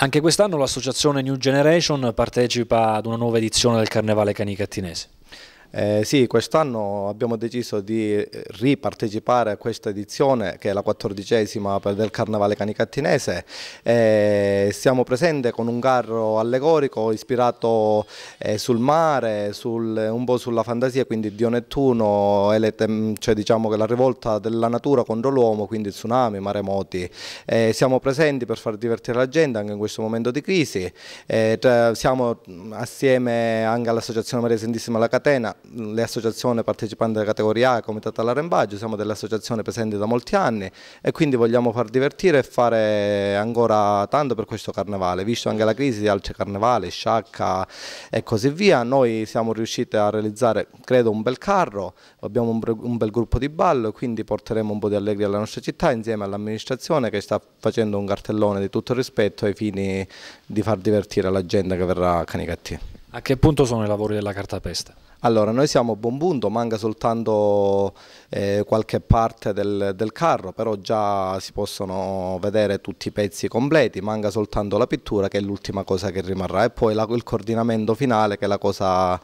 Anche quest'anno l'associazione New Generation partecipa ad una nuova edizione del Carnevale Canicattinese. Eh, sì, quest'anno abbiamo deciso di eh, ripartecipare a questa edizione che è la quattordicesima del Carnevale Canicattinese. Eh, siamo presenti con un carro allegorico ispirato eh, sul mare, sul, un po' sulla fantasia, quindi Dio Nettuno, mm, cioè diciamo che la rivolta della natura contro l'uomo, quindi tsunami, maremoti. Eh, siamo presenti per far divertire la gente anche in questo momento di crisi. Eh, siamo mm, assieme anche all'Associazione Maria Sentissima La Catena le associazioni partecipanti alla categoria A, Comitato all'Arrembaggio, siamo delle associazioni presenti da molti anni e quindi vogliamo far divertire e fare ancora tanto per questo carnevale, visto anche la crisi di Alce Carnevale, Sciacca e così via, noi siamo riusciti a realizzare credo un bel carro, abbiamo un bel gruppo di ballo, quindi porteremo un po' di allegria alla nostra città insieme all'amministrazione che sta facendo un cartellone di tutto rispetto ai fini di far divertire la gente che verrà a Canicattì. A che punto sono i lavori della cartapesta? Allora, noi siamo a buon punto, manca soltanto eh, qualche parte del, del, carro, però già si possono vedere tutti i pezzi completi, manca soltanto la pittura che è l'ultima cosa che rimarrà e poi la, il coordinamento finale che è la cosa,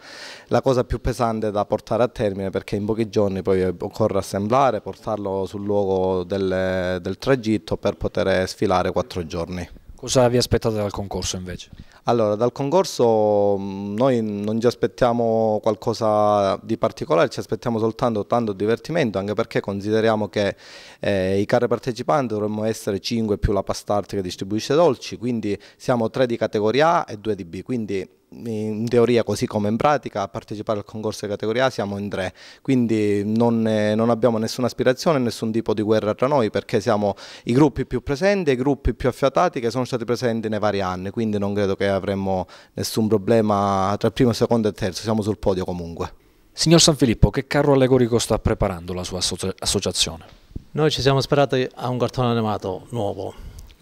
la cosa, più pesante da portare a termine perché in pochi giorni poi occorre assemblare, portarlo sul luogo del, del tragitto per poter sfilare quattro giorni. Cosa vi aspettate dal concorso invece? Allora, dal concorso mm, noi non ci aspettiamo qualcosa di particolare, ci aspettiamo soltanto tanto divertimento, anche perché consideriamo che eh, i carri partecipanti dovremmo essere 5 più la pasta pastart che distribuisce dolci, quindi siamo 3 di categoria A e 2 di B, quindi in teoria così come in pratica a partecipare al concorso di categoria A siamo in tre quindi non, eh, non, abbiamo nessuna aspirazione nessun tipo di guerra tra noi perché siamo i gruppi più presenti e i gruppi più affiatati che sono stati presenti nei vari anni quindi non credo che avremmo nessun problema tra primo, secondo e terzo, siamo sul podio comunque. Signor San Filippo, che carro allegorico sta preparando la sua associ associazione? Noi ci siamo sperati a un cartone animato nuovo,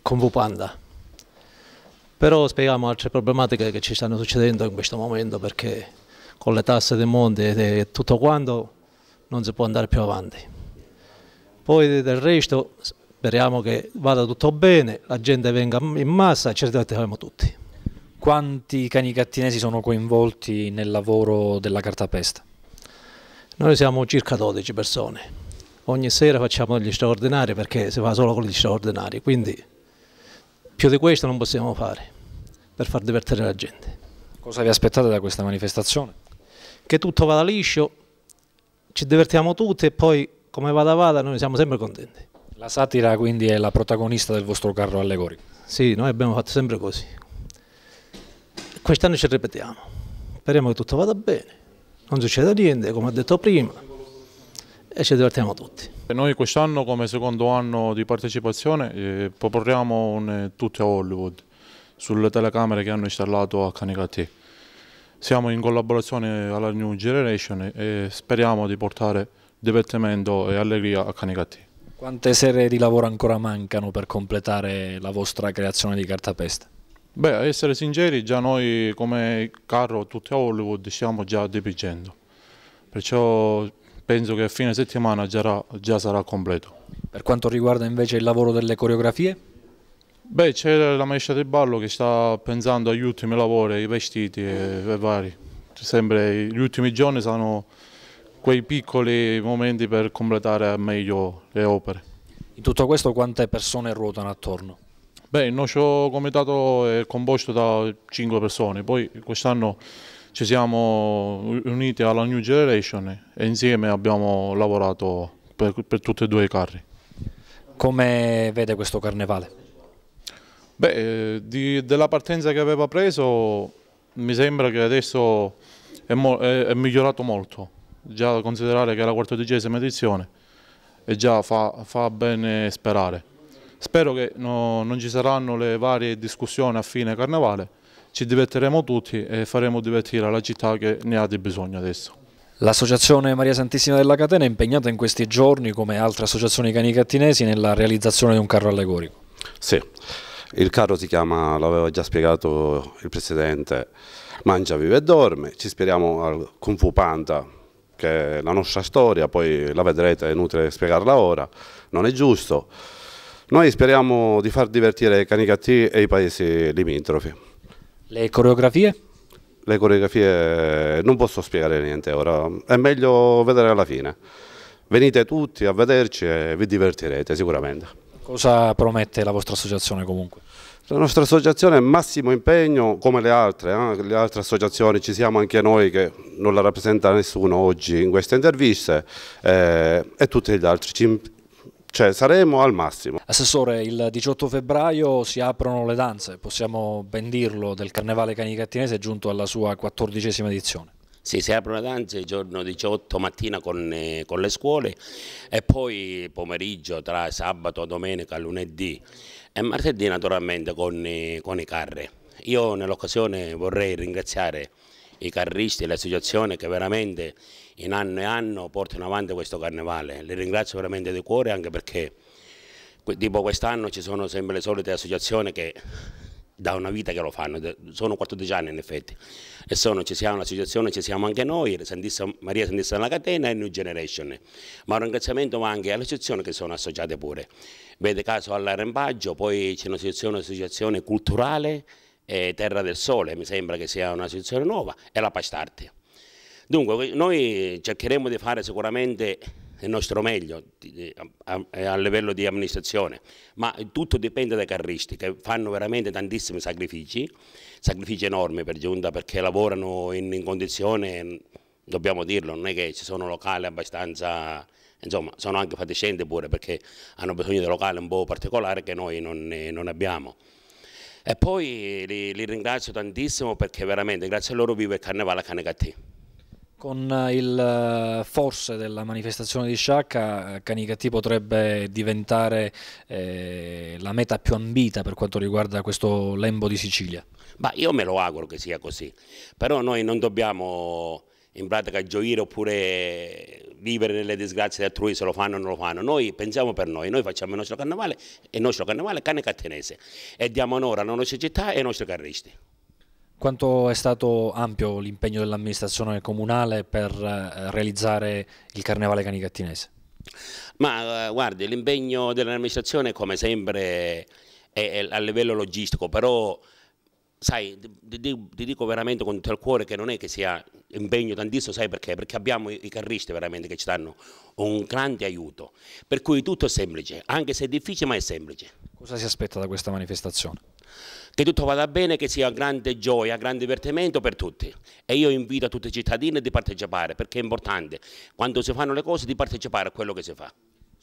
con Vupanda, però spieghiamo altre problematiche che ci stanno succedendo in questo momento perché con le tasse dei mondo e tutto quanto non si può andare più avanti. Poi del resto speriamo che vada tutto bene, la gente venga in massa, e ci divertiremo tutti quanti cani cattinesi sono coinvolti nel lavoro della cartapesta? Noi siamo circa 12 persone, ogni sera facciamo degli straordinari perché si va solo con gli straordinari, quindi più di questo non possiamo fare per far divertire la gente. Cosa vi aspettate da questa manifestazione? Che tutto vada liscio, ci divertiamo tutti e poi come vada vada noi siamo sempre contenti. La satira quindi è la protagonista del vostro carro allegorico? Sì, noi abbiamo fatto sempre così. Quest'anno ci ripetiamo, speriamo che tutto vada bene, non succeda niente, come ho detto prima, e ci divertiamo tutti. Noi quest'anno come secondo anno di partecipazione eh, proporremo un eh, tutto a Hollywood sulle telecamere che hanno installato a HNKT. Siamo in collaborazione alla New Generation e speriamo di portare divertimento e allegria a HNKT. Quante sere di lavoro ancora mancano per completare la vostra creazione di cartapesta? Beh, ad essere sinceri, già noi come carro tutti a Hollywood stiamo già dipingendo, perciò penso che a fine settimana già, già sarà completo. Per quanto riguarda invece il lavoro delle coreografie? Beh, c'è la maestra del ballo che sta pensando agli ultimi lavori, ai vestiti e, e vari. Sempre gli ultimi giorni sono quei piccoli momenti per completare meglio le opere. In tutto questo quante persone ruotano attorno? Beh, il nostro comitato è composto da 5 persone, poi quest'anno ci siamo uniti alla New Generation e insieme abbiamo lavorato per, per tutti e due i carri. Come vede questo carnevale? Beh, eh, di, della partenza che aveva preso mi sembra che adesso è, mo, è, è migliorato molto, già considerare che è la quattordicesima edizione e già fa, fa bene sperare. Spero che no, non ci saranno le varie discussioni a fine carnevale, ci divertiremo tutti e faremo divertire la città che ne ha di bisogno adesso. L'associazione Maria Santissima della Catena è impegnata in questi giorni, come altre associazioni cani cattinesi, nella realizzazione di un carro allegorico. Sì, il carro si chiama, l'aveva già spiegato il Presidente, Mangia, vive e dorme, ci ispiriamo al Kung Fu Panda, che è la nostra storia, poi la vedrete, è inutile spiegarla ora, non è giusto. Noi speriamo di far divertire i Canicattì e i paesi limitrofi. Le coreografie? Le coreografie non posso spiegare niente ora, è meglio vedere alla fine. Venite tutti a vederci e vi divertirete sicuramente. Cosa promette la vostra associazione comunque? La nostra associazione è massimo impegno come le altre, eh? le altre associazioni, ci siamo anche noi che non la rappresenta nessuno oggi in queste interviste eh, e tutti gli altri. Ci cioè saremo al massimo. Assessore, il 18 febbraio si aprono le danze, possiamo ben dirlo, del Carnevale Canicattinese giunto alla sua quattordicesima edizione. Sì, si aprono le danze il giorno 18 mattina con, eh, con, le scuole e poi pomeriggio tra sabato, domenica, lunedì e martedì naturalmente con, eh, con i carri. Io nell'occasione vorrei ringraziare i carristi e le associazioni che veramente in anno e anno portano avanti questo carnevale. Li ringrazio veramente di cuore anche perché tipo quest'anno ci sono sempre le solite associazioni che da una vita che lo fanno, sono 14 anni in effetti, e sono, ci siamo l'associazione, ci siamo anche noi, Santissa, Maria Santissima della Catena e New Generation, ma un ringraziamento va anche alle associazioni che sono associate pure. Vede caso all'arrembaggio, poi c'è un'associazione culturale eh, Terra del Sole, mi sembra che sia una situazione nuova, e la Pastarte. Dunque, noi cercheremo di fare sicuramente il nostro meglio a, livello di amministrazione, ma tutto dipende dai carristi che fanno veramente tantissimi sacrifici, sacrifici enormi per giunta perché lavorano in, in condizioni, dobbiamo dirlo, non è che ci sono locali abbastanza, insomma sono anche fatiscenti pure perché hanno bisogno di locali un po' particolari che noi non, non abbiamo. E poi li, li, ringrazio tantissimo perché veramente grazie a loro vive il Carnevale a Canicattì. Con eh, il eh, forse della manifestazione di Sciacca, eh, Canicattì potrebbe diventare eh, la meta più ambita per quanto riguarda questo lembo di Sicilia. Ma io me lo auguro che sia così, però noi non dobbiamo in pratica gioire oppure vivere nelle disgrazie altrui se lo fanno o non lo fanno. Noi pensiamo per noi, noi facciamo il nostro carnevale e il nostro carnevale è cane cattenese e diamo onore alla nostra città e ai nostri carristi. Quanto è stato ampio l'impegno dell'amministrazione comunale per eh, realizzare il carnevale cani canicattinese? Ma eh, guardi, l'impegno dell'amministrazione come sempre è a livello logistico, però sai, ti, dico veramente con tutto il cuore che non è che sia impegno tantissimo, sai perché? Perché abbiamo i carristi veramente che ci danno un grande aiuto, per cui tutto è semplice, anche se è difficile ma è semplice. Cosa si aspetta da questa manifestazione? Che tutto vada bene, che sia grande gioia, grande divertimento per tutti e io invito tutti i cittadini di partecipare perché è importante, quando si fanno le cose di partecipare a quello che si fa.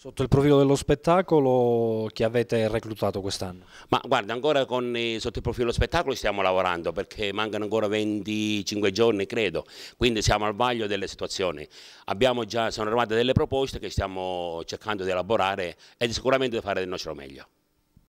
Sotto il profilo dello spettacolo, chi avete reclutato quest'anno? Ma guarda, ancora con, sotto il profilo dello spettacolo stiamo lavorando perché mancano ancora 25 giorni, credo, quindi siamo al vaglio delle situazioni. Abbiamo già, sono arrivate delle proposte che stiamo cercando di elaborare e sicuramente di fare del nostro meglio.